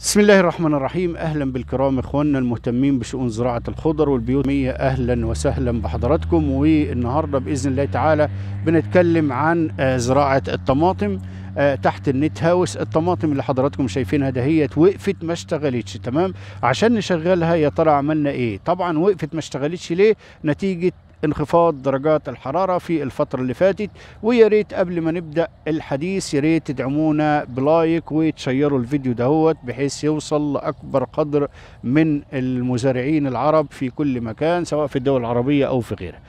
بسم الله الرحمن الرحيم اهلا بالكرام اخواننا المهتمين بشؤون زراعه الخضر والبيوت اهلا وسهلا بحضراتكم والنهارده باذن الله تعالى بنتكلم عن آه، زراعه الطماطم آه، تحت النت هاوس الطماطم اللي حضراتكم شايفينها دهيت وقفت ما اشتغلتش تمام عشان نشغلها يا ترى عملنا ايه طبعا وقفت ما اشتغلتش ليه نتيجه انخفاض درجات الحرارة في الفترة اللي فاتت ويا ريت قبل ما نبدأ الحديث يا ريت تدعمونا بلايك وتشيروا الفيديو دهوت بحيث يوصل لأكبر قدر من المزارعين العرب في كل مكان سواء في الدول العربية أو في غيرها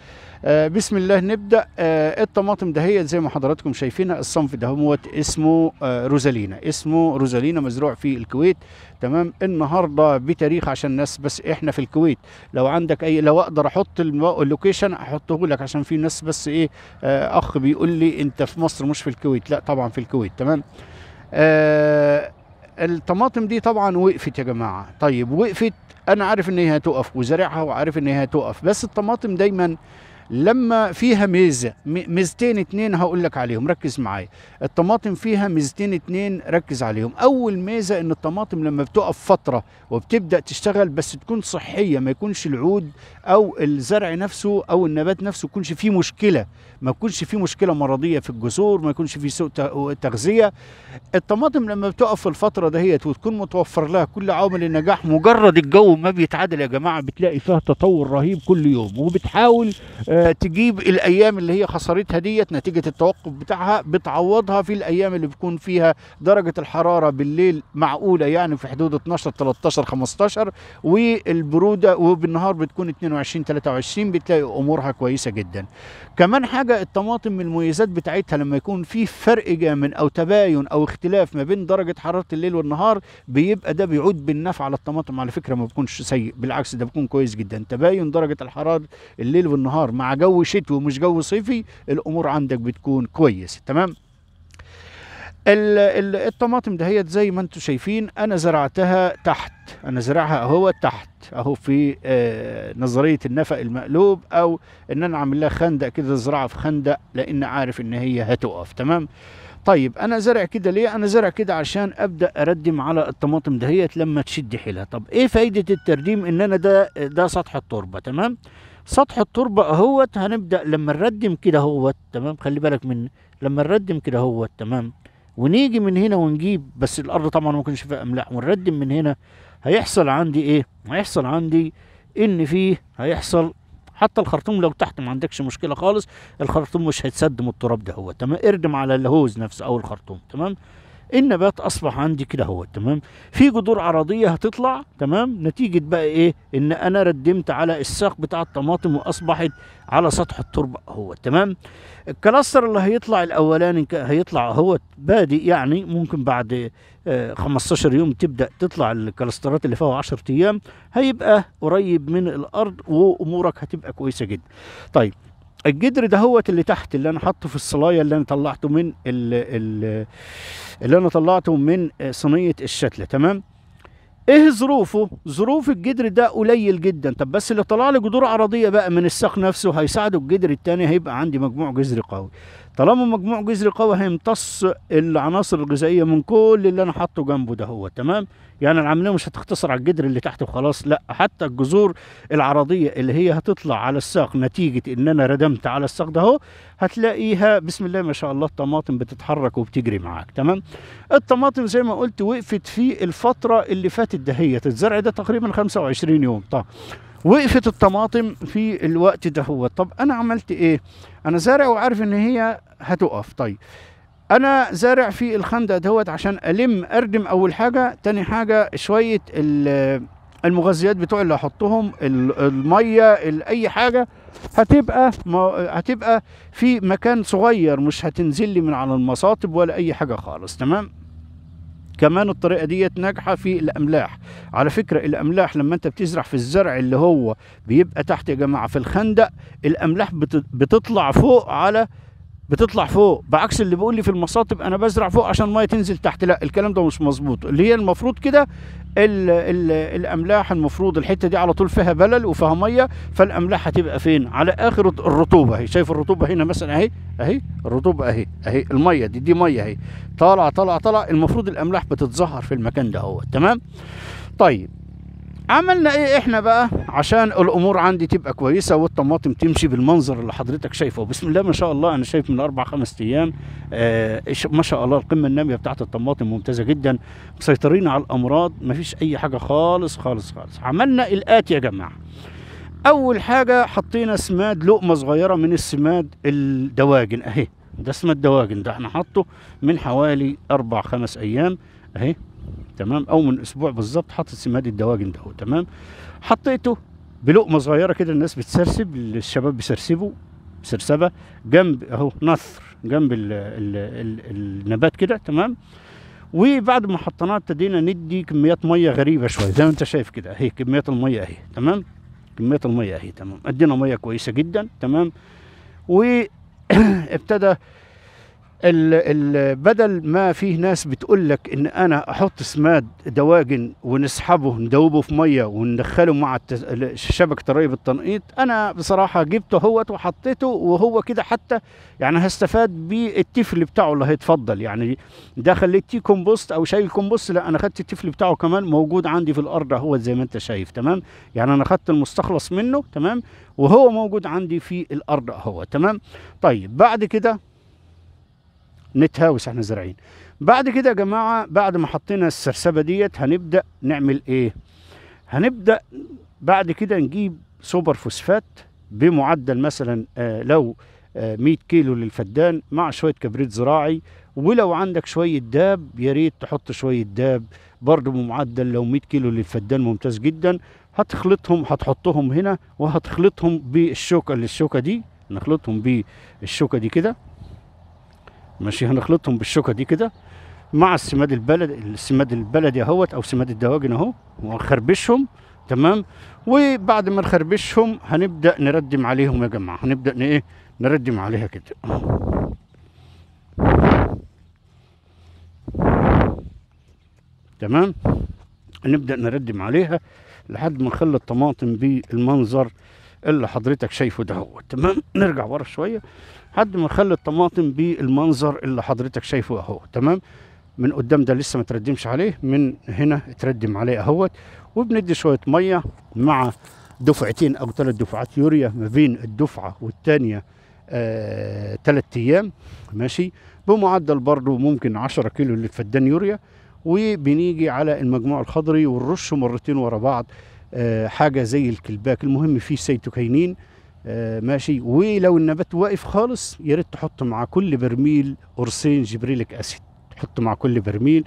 آه، بسم الله نبدا آه الطماطم دهيت زي ما حضراتكم شايفينها الصنف ده هو اسمه آه روزالينا اسمه روزالينا مزروع في الكويت تمام النهارده بتاريخ عشان الناس بس احنا في الكويت لو عندك اي لو اقدر احط اللوكيشن احطه لك عشان في ناس بس ايه آه اخ بيقول لي انت في مصر مش في الكويت لا طبعا في الكويت تمام آه الطماطم دي طبعا وقفت يا جماعه طيب وقفت انا عارف ان هي هتقف وزارعها وعارف ان هي هتقف بس الطماطم دايما لما فيها ميزه ميزتين اتنين هقول لك عليهم ركز معايا الطماطم فيها ميزتين اتنين ركز عليهم اول ميزه ان الطماطم لما بتقف فتره وبتبدا تشتغل بس تكون صحيه ما يكونش العود او الزرع نفسه او النبات نفسه يكونش فيه مشكله ما يكونش فيه مشكله مرضيه في الجذور ما يكونش فيه سوء تغذيه الطماطم لما بتقف في الفتره دهيت وتكون متوفر لها كل عوامل النجاح مجرد الجو ما بيتعادل يا جماعه بتلاقي فيها تطور رهيب كل يوم وبتحاول آه آه، تجيب الايام اللي هي خسرتها ديت نتيجه التوقف بتاعها بتعوضها في الايام اللي بيكون فيها درجه الحراره بالليل معقوله يعني في حدود 12 13 15 والبروده وبالنهار بتكون 22 23 بتلاقي امورها كويسه جدا كمان حاجه الطماطم من المميزات بتاعتها لما يكون في فرق جامد او تباين او اختلاف ما بين درجه حراره الليل والنهار بيبقى ده بيعود بالنفع على الطماطم على فكره ما بيكونش سيء بالعكس ده بيكون كويس جدا تباين درجه الحراره الليل والنهار مع مع جو شتوي ومش جو صيفي الامور عندك بتكون كويسه تمام الطماطم دهيت زي ما انتم شايفين انا زرعتها تحت انا زرعها اهو تحت اهو في آه نظريه النفق المقلوب او ان انا عامل لها خندق كده زراعه في خندق لان عارف ان هي هتقف تمام طيب انا زرع كده ليه انا زرع كده عشان ابدا اردم على الطماطم دهيت لما تشد حيلها طب ايه فايده الترديم ان انا ده ده سطح التربه تمام سطح التربه اهوت هنبدا لما نردم كده اهوت تمام خلي بالك من لما نردم كده اهوت تمام ونيجي من هنا ونجيب بس الارض طبعا ما كانش فيها املاح ونردم من هنا هيحصل عندي ايه هيحصل عندي ان فيه هيحصل حتى الخرطوم لو تحت ما عندكش مشكله خالص الخرطوم مش هيتسد من التراب ده هو تمام اردم على الهوز نفسه او الخرطوم تمام النبات اصبح عندي كده هو تمام في جذور عرضيه هتطلع تمام نتيجه بقى ايه ان انا ردمت على الساق بتاع الطماطم واصبحت على سطح التربه هو تمام الكلاستر اللي هيطلع الاولاني هيطلع هو بادئ يعني ممكن بعد 15 آه، يوم تبدا تطلع الكلاسترات اللي فيها 10 ايام هيبقى قريب من الارض وامورك هتبقى كويسه جدا طيب الجدر ده هو اللي تحت اللي انا حاطه في الصلايه اللي انا طلعته من الـ الـ اللي انا طلعته من صينيه الشتله تمام ايه ظروفه ظروف الجدر ده قليل جدا طب بس اللي طلع لي جذور عرضيه بقى من الساق نفسه هيساعده الجدر التاني هيبقى عندي مجموع جذري قوي طالما مجموع جذري قوي هيمتص العناصر الغذائيه من كل اللي انا حاطه جنبه ده هو تمام يعني العمليه مش هتختصر على الجدر اللي تحت وخلاص لا حتى الجذور العرضيه اللي هي هتطلع على الساق نتيجه ان انا ردمت على الساق ده اهو هتلاقيها بسم الله ما شاء الله الطماطم بتتحرك وبتجري معاك تمام الطماطم زي ما قلت وقفت في الفتره اللي فاتت دهيت الزرع ده تقريبا 25 يوم طيب وقفت الطماطم في الوقت ده هو طب انا عملت ايه انا زارع وعارف ان هي هتقف طيب انا زارع في الخندق دهوت عشان الم اردم اول حاجه تاني حاجه شويه المغذيات بتوع اللي هحطهم الميه اي حاجه هتبقى هتبقى في مكان صغير مش هتنزل لي من على المصاطب ولا اي حاجه خالص تمام كمان الطريقه ديت ناجحه في الاملاح على فكره الاملاح لما انت بتزرع في الزرع اللي هو بيبقى تحت يا جماعه في الخندق الاملاح بتطلع فوق على بتطلع فوق بعكس اللي بيقول لي في المصاطب انا بزرع فوق عشان الميه تنزل تحت لا الكلام ده مش مظبوط اللي هي المفروض كده الاملاح المفروض الحته دي على طول فيها بلل وفيها ميه فالاملاح هتبقى فين على اخر الرطوبه اهي شايف الرطوبه هنا مثلا اهي اهي الرطوبه اهي اهي الميه دي دي ميه اهي طالع طالع طالع المفروض الاملاح بتتظهر في المكان ده اهو تمام طيب عملنا ايه احنا بقى عشان الامور عندي تبقى كويسه والطماطم تمشي بالمنظر اللي حضرتك شايفه بسم الله ما شاء الله انا شايف من اربع خمس ايام آه ما شاء الله القمه الناميه بتاعت الطماطم ممتازه جدا مسيطرين على الامراض ما فيش اي حاجه خالص خالص خالص عملنا الاتي يا جماعه اول حاجه حطينا سماد لقمه صغيره من السماد الدواجن اهي ده سماد دواجن ده احنا حاطه من حوالي اربع خمس ايام اهي تمام او من اسبوع بالظبط حاطط سماد الدواجن ده تمام حطيته بلقمه صغيره كده الناس بتسرسب الشباب بيسرسبوا سرسبه جنب اهو نثر جنب الـ الـ الـ النبات كده تمام وبعد ما حطيناه ابتدينا ندي كميات ميه غريبه شويه زي ما انت شايف كده اهي كميات الميه اهي تمام كميات الميه اهي تمام ادينا ميه كويسه جدا تمام وابتدى ال ال بدل ما فيه ناس بتقول لك ان انا احط سماد دواجن ونسحبه ندوبه في ميه وندخله مع شبكه الري بالتنقيط انا بصراحه جبته اهوت وحطيته وهو كده حتى يعني هستفاد بالتفل بتاعه اللي هيتفضل يعني ده خليتيه كومبوست او شايل كومبوست لا انا خدت التفل بتاعه كمان موجود عندي في الارض هو زي ما انت شايف تمام يعني انا خدت المستخلص منه تمام وهو موجود عندي في الارض اهو تمام طيب بعد كده نتهاوس احنا زارعين بعد كده يا جماعه بعد ما حطينا السرسبه ديت هنبدا نعمل ايه هنبدا بعد كده نجيب سوبر فوسفات بمعدل مثلا آه لو 100 آه، كيلو للفدان مع شويه كبريت زراعي ولو عندك شويه داب يا ريت تحط شويه داب برضه بمعدل لو 100 كيلو للفدان ممتاز جدا هتخلطهم هتحطهم هنا وهتخلطهم بالشوكه للشوكه دي نخلطهم بالشوكه دي كده ماشي هنخلطهم بالشوكه دي كده مع السماد البلد السماد البلدي اهوت او سماد الدواجن اهو ونخربشهم تمام وبعد ما نخربشهم هنبدا نردم عليهم يا جماعه هنبدا ايه نردم عليها كده تمام نبدا نردم عليها لحد ما نخلي الطماطم بالمنظر اللي حضرتك شايفه ده هو تمام نرجع ورا شويه لحد ما نخلي الطماطم بالمنظر اللي حضرتك شايفه اهو تمام من قدام ده لسه ما تردمش عليه من هنا تردم عليه اهوت وبندي شويه ميه مع دفعتين او ثلاث دفعات يوريا ما بين الدفعه والثانيه ثلاث آه، ايام ماشي بمعدل برضو ممكن 10 كيلو للفدان يوريا وبنيجي على المجموع الخضري والرش مرتين ورا بعض آه، حاجه زي الكلباك المهم فيه سيتوكينين آه، ماشي ولو النبات واقف خالص يا ريت تحط مع كل برميل قرصين جبريليك اسيد تحط مع كل برميل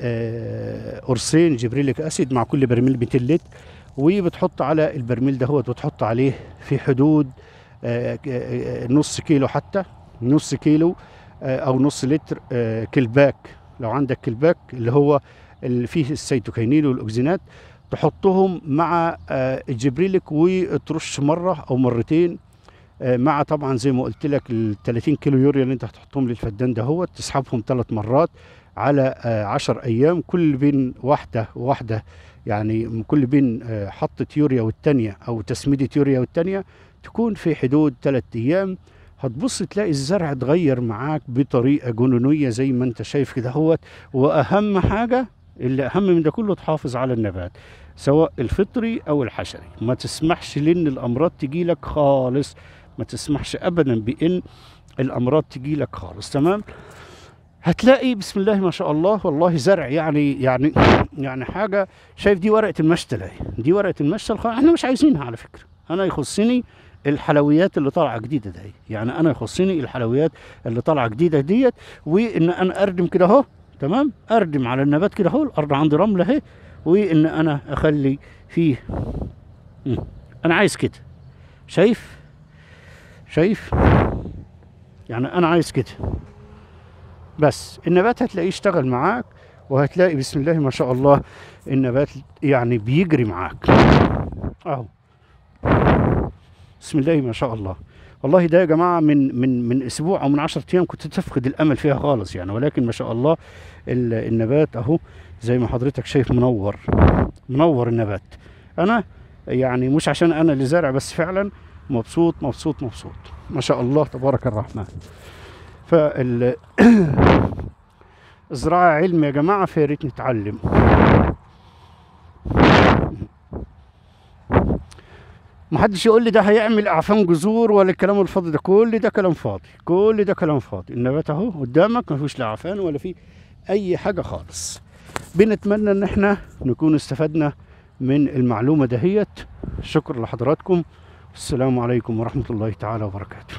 آه، قرصين جبريليك اسيد مع كل برميل 200 لتر وبتحط على البرميل دهوت وتحط عليه في حدود نص كيلو حتى نص كيلو او نص لتر كلباك لو عندك كلباك اللي هو اللي فيه السيتوكينين والأوكسينات تحطهم مع آه، جبريلك وترش مره او مرتين آه، مع طبعا زي ما قلت لك ال 30 كيلو يوريا اللي انت هتحطهم للفدان ده هو تسحبهم ثلاث مرات على 10 آه، ايام كل بين واحده واحده يعني كل بين حطة يوريا والثانيه او تسميدة يوريا والثانيه تكون في حدود ثلاث ايام هتبص تلاقي الزرع اتغير معاك بطريقه جنونيه زي ما انت شايف كده هوت واهم حاجه اللي اهم من ده كله تحافظ على النبات سواء الفطري او الحشري ما تسمحش لان الامراض تجي لك خالص ما تسمحش ابدا بان الامراض تجي لك خالص تمام هتلاقي بسم الله ما شاء الله والله زرع يعني يعني يعني حاجه شايف دي ورقه المشتل اهي دي ورقه المشتل احنا مش عايزينها على فكره انا يخصني الحلويات اللي طالعه جديده دي يعني انا يخصني الحلويات اللي طالعه جديده ديت وان انا اردم كده اهو تمام اردم على النبات كده اهو الارض عندي رمله اهي وان انا اخلي فيه انا عايز كده شايف شايف يعني انا عايز كده بس النبات هتلاقيه اشتغل معاك وهتلاقي بسم الله ما شاء الله النبات يعني بيجري معاك اهو بسم الله ما شاء الله والله ده يا جماعه من من من اسبوع او من 10 ايام كنت تفقد الامل فيها خالص يعني ولكن ما شاء الله النبات اهو زي ما حضرتك شايف منور منور النبات انا يعني مش عشان انا اللي زارع بس فعلا مبسوط مبسوط مبسوط ما شاء الله تبارك الرحمن فال الزراعه علم يا جماعه فيا ريت نتعلم ما حدش يقول لي ده هيعمل اعفان جذور ولا الكلام الفاضي ده كل ده كلام فاضي كل ده كلام فاضي النبات اهو قدامك ما فيهوش لا عفان ولا فيه اي حاجه خالص بنتمنى ان احنا نكون استفدنا من المعلومه دهيت شكر لحضراتكم السلام عليكم ورحمه الله تعالى وبركاته